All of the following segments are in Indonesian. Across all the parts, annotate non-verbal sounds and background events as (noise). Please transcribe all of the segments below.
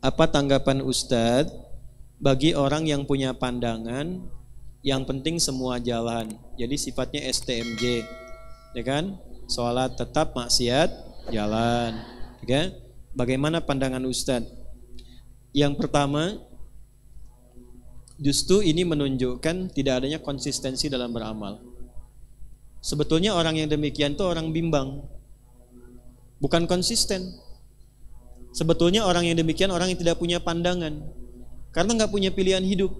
Apa tanggapan Ustadz bagi orang yang punya pandangan yang penting semua jalan. Jadi sifatnya STMJ. Ya kan? Sholat tetap maksiat jalan. Ya kan? Bagaimana pandangan Ustadz? Yang pertama, justru ini menunjukkan tidak adanya konsistensi dalam beramal. Sebetulnya orang yang demikian itu orang bimbang, bukan konsisten. Sebetulnya orang yang demikian orang yang tidak punya pandangan karena nggak punya pilihan hidup.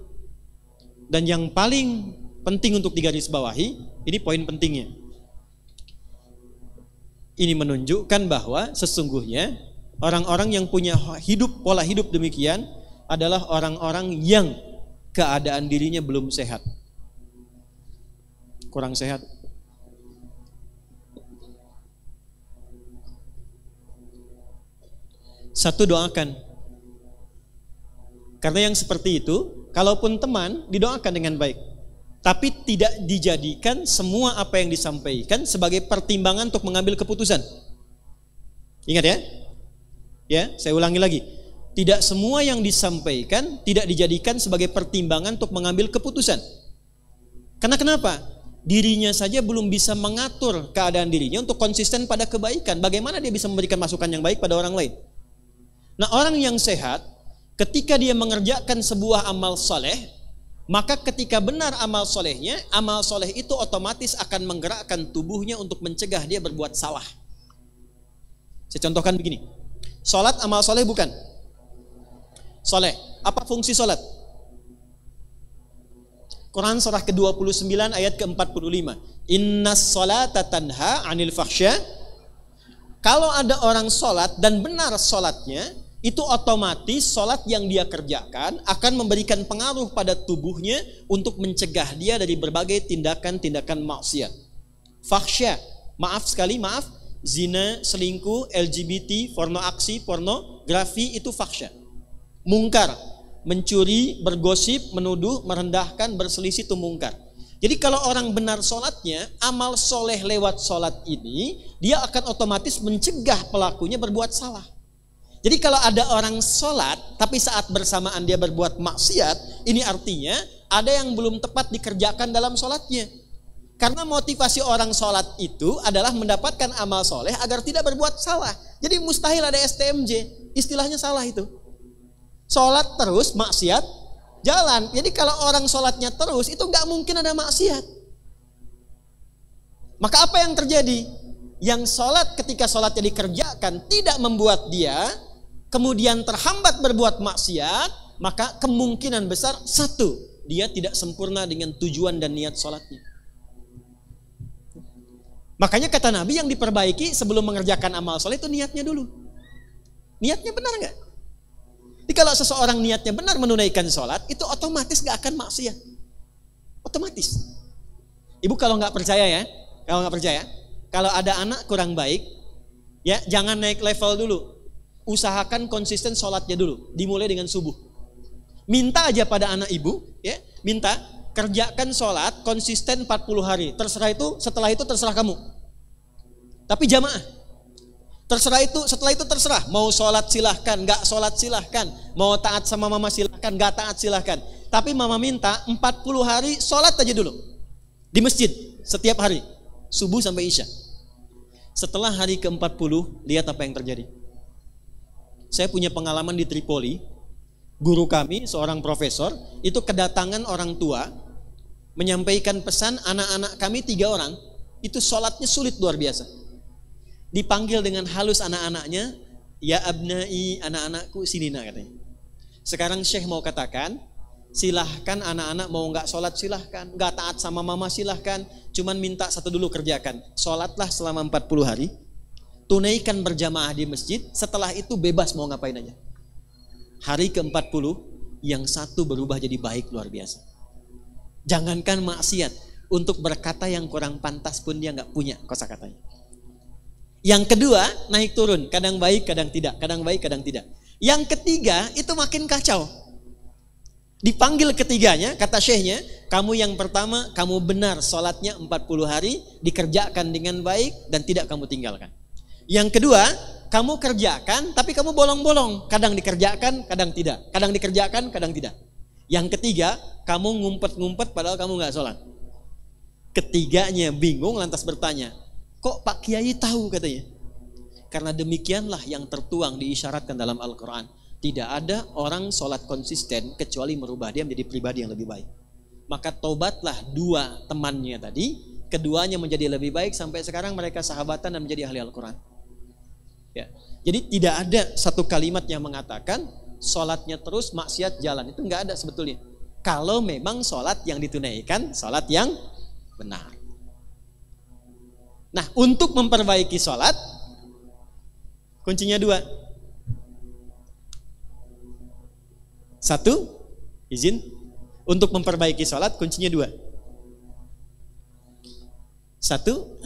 Dan yang paling penting untuk digarisbawahi ini poin pentingnya. Ini menunjukkan bahwa sesungguhnya orang-orang yang punya hidup pola hidup demikian adalah orang-orang yang keadaan dirinya belum sehat. Kurang sehat, Satu doakan. Karena yang seperti itu, kalaupun teman didoakan dengan baik. Tapi tidak dijadikan semua apa yang disampaikan sebagai pertimbangan untuk mengambil keputusan. Ingat ya? Ya, saya ulangi lagi. Tidak semua yang disampaikan tidak dijadikan sebagai pertimbangan untuk mengambil keputusan. Karena kenapa? Dirinya saja belum bisa mengatur keadaan dirinya untuk konsisten pada kebaikan. Bagaimana dia bisa memberikan masukan yang baik pada orang lain? Nah orang yang sehat ketika dia mengerjakan sebuah amal soleh, maka ketika benar amal solehnya, amal soleh itu otomatis akan menggerakkan tubuhnya untuk mencegah dia berbuat salah. Saya contohkan begini, solat amal soleh bukan? Soleh, apa fungsi solat? Quran surah ke-29 ayat ke-45. Inna solata tanha anil fahsya. Kalau ada orang sholat dan benar sholatnya itu otomatis sholat yang dia kerjakan akan memberikan pengaruh pada tubuhnya untuk mencegah dia dari berbagai tindakan-tindakan maksiat. Faksya, maaf sekali, maaf, zina, selingkuh, LGBT, porno aksi, pornografi itu faksya. Mungkar, mencuri, bergosip, menuduh, merendahkan, berselisih itu mungkar. Jadi kalau orang benar sholatnya, amal soleh lewat sholat ini, dia akan otomatis mencegah pelakunya berbuat salah. Jadi kalau ada orang sholat tapi saat bersamaan dia berbuat maksiat, ini artinya ada yang belum tepat dikerjakan dalam sholatnya. Karena motivasi orang sholat itu adalah mendapatkan amal soleh agar tidak berbuat salah. Jadi mustahil ada STMJ, istilahnya salah itu. Sholat terus, maksiat, jalan. Jadi kalau orang sholatnya terus, itu nggak mungkin ada maksiat. Maka apa yang terjadi? Yang sholat ketika sholatnya dikerjakan tidak membuat dia kemudian terhambat berbuat maksiat, maka kemungkinan besar satu, dia tidak sempurna dengan tujuan dan niat sholatnya. Makanya kata Nabi yang diperbaiki sebelum mengerjakan amal sholat itu niatnya dulu. Niatnya benar nggak? Jadi kalau seseorang niatnya benar menunaikan sholat, itu otomatis gak akan maksiat. Otomatis. Ibu kalau nggak percaya ya, kalau nggak percaya, kalau ada anak kurang baik, ya jangan naik level dulu usahakan konsisten sholatnya dulu. Dimulai dengan subuh. Minta aja pada anak ibu, ya, minta kerjakan sholat konsisten 40 hari. Terserah itu, setelah itu terserah kamu. Tapi jamaah. Terserah itu, setelah itu terserah. Mau sholat silahkan, nggak sholat silahkan. Mau taat sama mama silahkan, nggak taat silahkan. Tapi mama minta 40 hari sholat aja dulu. Di masjid, setiap hari. Subuh sampai isya. Setelah hari ke-40, lihat apa yang terjadi. Saya punya pengalaman di Tripoli. Guru kami, seorang profesor, itu kedatangan orang tua menyampaikan pesan anak-anak kami tiga orang itu sholatnya sulit luar biasa dipanggil dengan halus anak-anaknya ya abnai anak-anakku sini sinina katanya sekarang Syekh mau katakan silahkan anak-anak mau nggak sholat silahkan nggak taat sama mama silahkan cuman minta satu dulu kerjakan sholatlah selama 40 hari tunaikan berjamaah di masjid, setelah itu bebas mau ngapain aja. Hari ke-40, yang satu berubah jadi baik luar biasa. Jangankan maksiat, untuk berkata yang kurang pantas pun dia nggak punya kosa katanya. Yang kedua, naik turun, kadang baik, kadang tidak, kadang baik, kadang tidak. Yang ketiga, itu makin kacau. Dipanggil ketiganya, kata syekhnya, kamu yang pertama, kamu benar sholatnya 40 hari, dikerjakan dengan baik dan tidak kamu tinggalkan. Yang kedua, kamu kerjakan tapi kamu bolong-bolong. Kadang dikerjakan, kadang tidak. Kadang dikerjakan, kadang tidak. Yang ketiga, kamu ngumpet-ngumpet padahal kamu nggak sholat. Ketiganya bingung lantas bertanya, kok Pak Kiai tahu katanya? Karena demikianlah yang tertuang diisyaratkan dalam Al-Quran. Tidak ada orang sholat konsisten kecuali merubah dia menjadi pribadi yang lebih baik. Maka tobatlah dua temannya tadi, keduanya menjadi lebih baik sampai sekarang mereka sahabatan dan menjadi ahli Al-Quran. Ya. Jadi tidak ada satu kalimat yang mengatakan sholatnya terus maksiat jalan. Itu nggak ada sebetulnya. Kalau memang sholat yang ditunaikan, sholat yang benar. Nah untuk memperbaiki sholat, kuncinya dua. Satu, izin. Untuk memperbaiki sholat, kuncinya dua. Satu,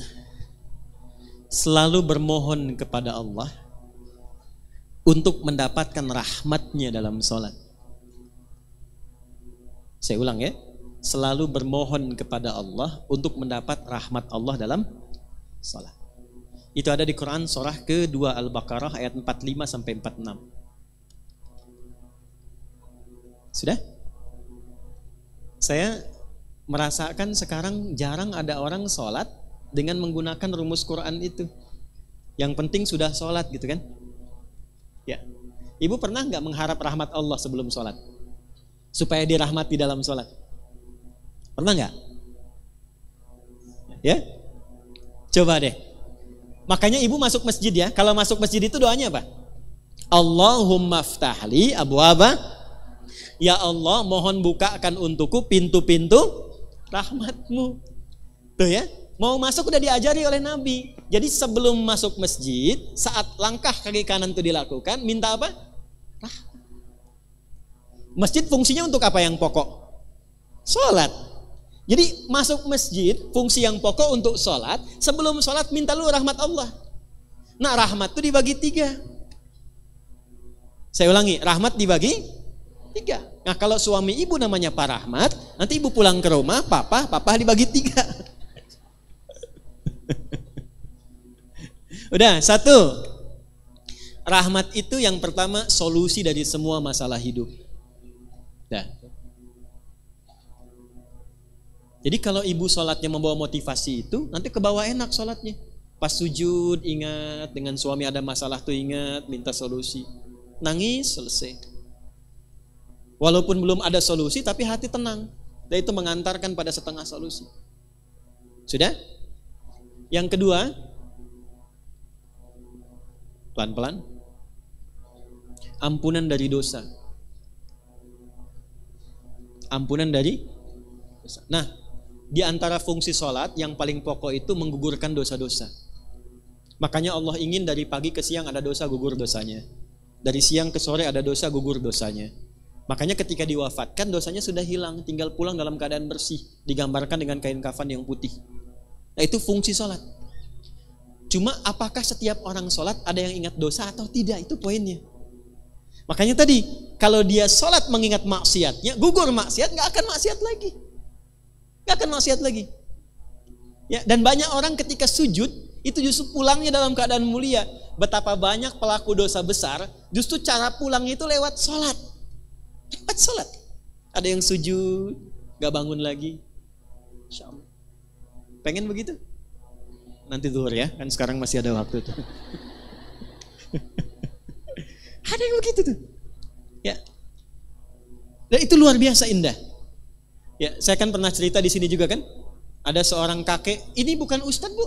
selalu bermohon kepada Allah untuk mendapatkan rahmatnya dalam sholat. Saya ulang ya, selalu bermohon kepada Allah untuk mendapat rahmat Allah dalam sholat. Itu ada di Quran surah ke-2 Al-Baqarah ayat 45 sampai 46. Sudah? Saya merasakan sekarang jarang ada orang sholat dengan menggunakan rumus Quran itu. Yang penting sudah sholat gitu kan? Ya. Ibu pernah nggak mengharap rahmat Allah sebelum sholat? Supaya dirahmati dalam sholat? Pernah nggak? Ya? Coba deh. Makanya ibu masuk masjid ya. Kalau masuk masjid itu doanya apa? Allahumma ftahli abu aba. Ya Allah mohon bukakan untukku pintu-pintu rahmatmu. Tuh ya. Mau masuk udah diajari oleh Nabi. Jadi sebelum masuk masjid, saat langkah kaki kanan itu dilakukan, minta apa? Masjid fungsinya untuk apa yang pokok? Sholat. Jadi masuk masjid, fungsi yang pokok untuk sholat. Sebelum sholat minta lu rahmat Allah. Nah rahmat itu dibagi tiga. Saya ulangi, rahmat dibagi tiga. Nah kalau suami ibu namanya Pak Rahmat, nanti ibu pulang ke rumah, papa, papa dibagi tiga. Udah, satu. Rahmat itu yang pertama solusi dari semua masalah hidup. Nah. Jadi kalau ibu sholatnya membawa motivasi itu, nanti ke bawah enak sholatnya. Pas sujud, ingat. Dengan suami ada masalah tuh ingat, minta solusi. Nangis, selesai. Walaupun belum ada solusi, tapi hati tenang. Dan itu mengantarkan pada setengah solusi. Sudah? Yang kedua, Pelan-pelan. Ampunan dari dosa. Ampunan dari dosa. Nah, di antara fungsi sholat yang paling pokok itu menggugurkan dosa-dosa. Makanya Allah ingin dari pagi ke siang ada dosa gugur dosanya. Dari siang ke sore ada dosa gugur dosanya. Makanya ketika diwafatkan dosanya sudah hilang, tinggal pulang dalam keadaan bersih, digambarkan dengan kain kafan yang putih. Nah itu fungsi sholat. Cuma apakah setiap orang sholat ada yang ingat dosa atau tidak? Itu poinnya. Makanya tadi, kalau dia sholat mengingat maksiatnya, gugur maksiat, nggak akan maksiat lagi. Nggak akan maksiat lagi. Ya, dan banyak orang ketika sujud, itu justru pulangnya dalam keadaan mulia. Betapa banyak pelaku dosa besar, justru cara pulang itu lewat sholat. Lewat sholat. Ada yang sujud, gak bangun lagi. Pengen begitu? Nanti dulu ya, kan sekarang masih ada waktu tuh. (laughs) ada yang begitu tuh. Ya. Dan itu luar biasa indah. Ya, saya kan pernah cerita di sini juga kan. Ada seorang kakek, ini bukan ustadz bu.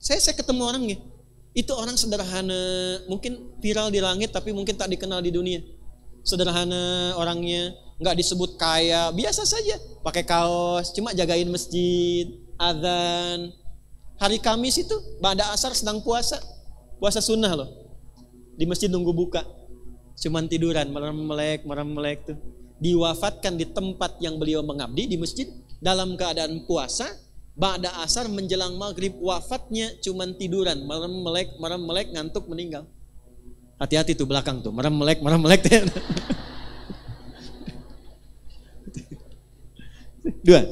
Saya saya ketemu orangnya. Itu orang sederhana, mungkin viral di langit tapi mungkin tak dikenal di dunia. Sederhana orangnya, nggak disebut kaya, biasa saja. Pakai kaos, cuma jagain masjid, azan Hari Kamis itu Ba'da Asar sedang puasa. Puasa sunnah loh. Di masjid nunggu buka. Cuman tiduran, merem melek, merem melek tuh. Diwafatkan di tempat yang beliau mengabdi di masjid dalam keadaan puasa. Ba'da Asar menjelang maghrib wafatnya cuman tiduran, merem melek, merem melek, ngantuk meninggal. Hati-hati tuh belakang tuh, merem melek, merem melek. (laughs) Dua.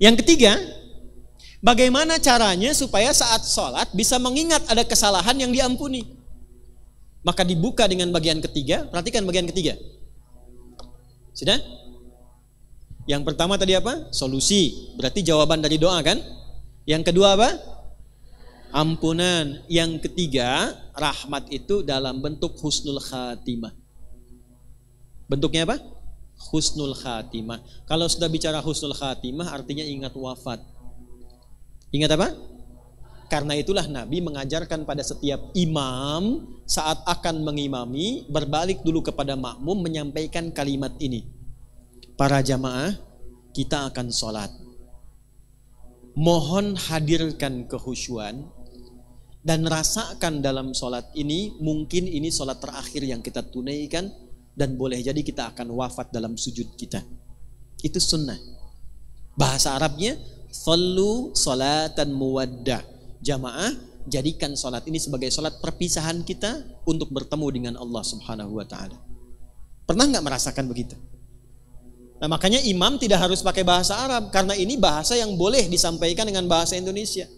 Yang ketiga, Bagaimana caranya supaya saat sholat bisa mengingat ada kesalahan yang diampuni? Maka dibuka dengan bagian ketiga. Perhatikan bagian ketiga. Sudah? Yang pertama tadi apa? Solusi. Berarti jawaban dari doa kan? Yang kedua apa? Ampunan. Yang ketiga, rahmat itu dalam bentuk husnul khatimah. Bentuknya apa? Husnul khatimah. Kalau sudah bicara husnul khatimah artinya ingat wafat Ingat apa? Karena itulah Nabi mengajarkan pada setiap imam saat akan mengimami berbalik dulu kepada makmum menyampaikan kalimat ini. Para jamaah, kita akan sholat. Mohon hadirkan kehusuan dan rasakan dalam sholat ini mungkin ini sholat terakhir yang kita tunaikan dan boleh jadi kita akan wafat dalam sujud kita. Itu sunnah. Bahasa Arabnya Sallu salatan muwadda. Jamaah, jadikan salat ini sebagai salat perpisahan kita untuk bertemu dengan Allah Subhanahu wa taala. Pernah nggak merasakan begitu? Nah, makanya imam tidak harus pakai bahasa Arab karena ini bahasa yang boleh disampaikan dengan bahasa Indonesia.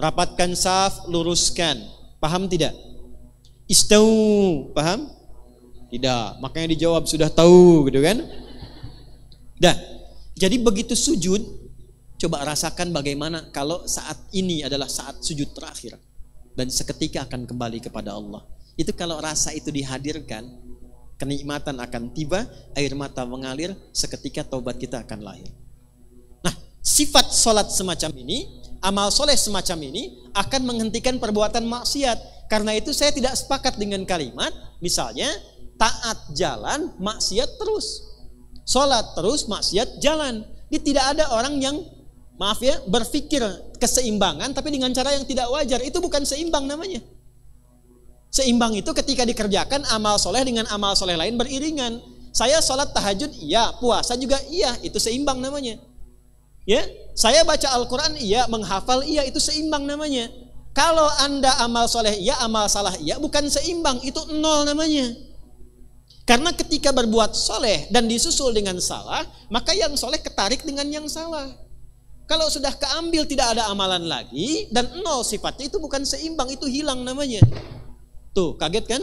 Rapatkan saf, luruskan. Paham tidak? Istau, paham? Tidak. Makanya dijawab sudah tahu, gitu kan? Dah. Jadi begitu sujud, Coba rasakan bagaimana kalau saat ini adalah saat sujud terakhir dan seketika akan kembali kepada Allah. Itu kalau rasa itu dihadirkan, kenikmatan akan tiba, air mata mengalir, seketika taubat kita akan lahir. Nah, sifat solat semacam ini, amal soleh semacam ini akan menghentikan perbuatan maksiat. Karena itu saya tidak sepakat dengan kalimat, misalnya taat jalan, maksiat terus. solat terus, maksiat jalan. Ini tidak ada orang yang maaf ya, berpikir keseimbangan tapi dengan cara yang tidak wajar. Itu bukan seimbang namanya. Seimbang itu ketika dikerjakan amal soleh dengan amal soleh lain beriringan. Saya sholat tahajud, iya. Puasa juga, iya. Itu seimbang namanya. Ya, saya baca Al-Quran, iya. Menghafal, iya. Itu seimbang namanya. Kalau anda amal soleh, iya. Amal salah, iya. Bukan seimbang, itu nol namanya. Karena ketika berbuat soleh dan disusul dengan salah, maka yang soleh ketarik dengan yang salah. Kalau sudah keambil tidak ada amalan lagi dan nol sifatnya itu bukan seimbang, itu hilang namanya. Tuh, kaget kan?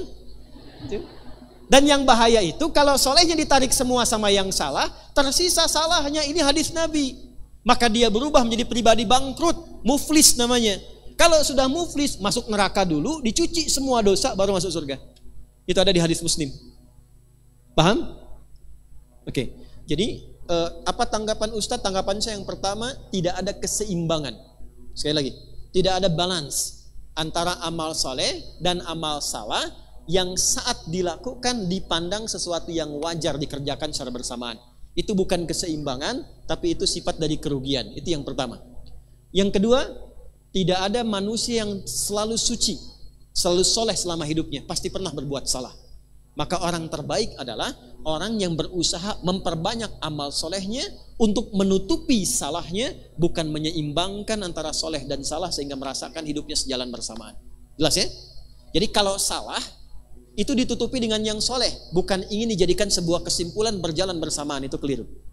Dan yang bahaya itu kalau solehnya ditarik semua sama yang salah, tersisa salahnya ini hadis Nabi. Maka dia berubah menjadi pribadi bangkrut, muflis namanya. Kalau sudah muflis, masuk neraka dulu, dicuci semua dosa baru masuk surga. Itu ada di hadis Muslim. Paham? Oke. Jadi Eh, apa tanggapan Ustadz? Tanggapan saya yang pertama, tidak ada keseimbangan. Sekali lagi, tidak ada balance antara amal soleh dan amal salah yang saat dilakukan dipandang sesuatu yang wajar dikerjakan secara bersamaan. Itu bukan keseimbangan, tapi itu sifat dari kerugian. Itu yang pertama. Yang kedua, tidak ada manusia yang selalu suci, selalu soleh selama hidupnya. Pasti pernah berbuat salah. Maka orang terbaik adalah orang yang berusaha memperbanyak amal solehnya untuk menutupi salahnya, bukan menyeimbangkan antara soleh dan salah sehingga merasakan hidupnya sejalan bersamaan. Jelas ya? Jadi kalau salah, itu ditutupi dengan yang soleh, bukan ingin dijadikan sebuah kesimpulan berjalan bersamaan, itu keliru.